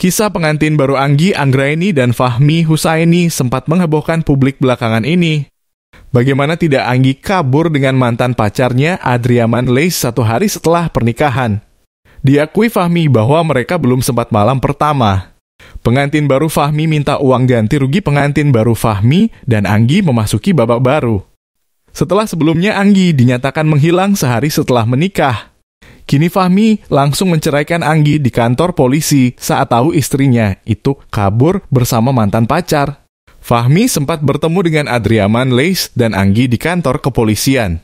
Kisah pengantin baru Anggi, Anggraini, dan Fahmi Husaini sempat menghebohkan publik belakangan ini. Bagaimana tidak Anggi kabur dengan mantan pacarnya Adriaman Leis satu hari setelah pernikahan. Diakui Fahmi bahwa mereka belum sempat malam pertama. Pengantin baru Fahmi minta uang ganti rugi pengantin baru Fahmi dan Anggi memasuki babak baru. Setelah sebelumnya Anggi dinyatakan menghilang sehari setelah menikah. Kini Fahmi langsung menceraikan Anggi di kantor polisi saat tahu istrinya itu kabur bersama mantan pacar. Fahmi sempat bertemu dengan Adriaman Leis dan Anggi di kantor kepolisian.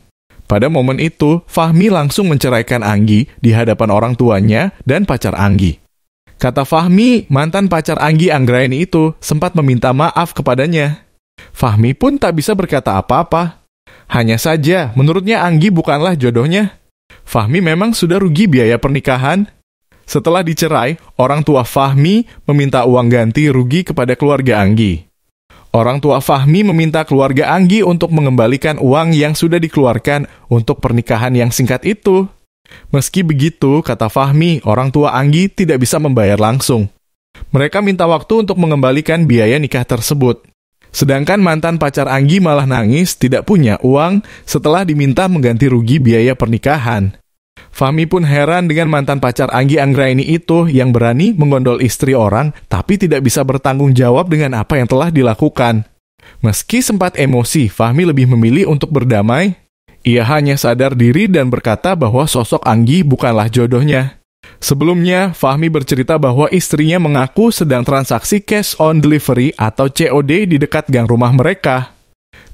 Pada momen itu, Fahmi langsung menceraikan Anggi di hadapan orang tuanya dan pacar Anggi. Kata Fahmi, mantan pacar Anggi Anggraini itu sempat meminta maaf kepadanya. Fahmi pun tak bisa berkata apa-apa. Hanya saja, menurutnya Anggi bukanlah jodohnya. Fahmi memang sudah rugi biaya pernikahan. Setelah dicerai, orang tua Fahmi meminta uang ganti rugi kepada keluarga Anggi. Orang tua Fahmi meminta keluarga Anggi untuk mengembalikan uang yang sudah dikeluarkan untuk pernikahan yang singkat itu. Meski begitu, kata Fahmi, orang tua Anggi tidak bisa membayar langsung. Mereka minta waktu untuk mengembalikan biaya nikah tersebut. Sedangkan mantan pacar Anggi malah nangis tidak punya uang setelah diminta mengganti rugi biaya pernikahan. Fahmi pun heran dengan mantan pacar Anggi Anggraini itu yang berani menggondol istri orang tapi tidak bisa bertanggung jawab dengan apa yang telah dilakukan. Meski sempat emosi, Fahmi lebih memilih untuk berdamai. Ia hanya sadar diri dan berkata bahwa sosok Anggi bukanlah jodohnya. Sebelumnya, Fahmi bercerita bahwa istrinya mengaku sedang transaksi cash on delivery atau COD di dekat gang rumah mereka.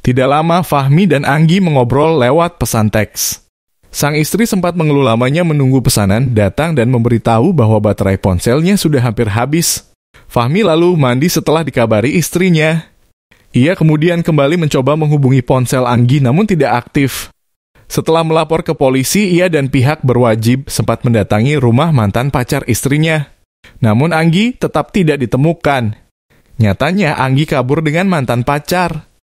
Tidak lama, Fahmi dan Anggi mengobrol lewat pesan teks. Sang istri sempat mengeluh lamanya menunggu pesanan datang dan memberitahu bahwa baterai ponselnya sudah hampir habis. Fahmi lalu mandi setelah dikabari istrinya. Ia kemudian kembali mencoba menghubungi ponsel Anggi namun tidak aktif. Setelah melapor ke polisi, ia dan pihak berwajib sempat mendatangi rumah mantan pacar istrinya. Namun Anggi tetap tidak ditemukan. Nyatanya Anggi kabur dengan mantan pacar.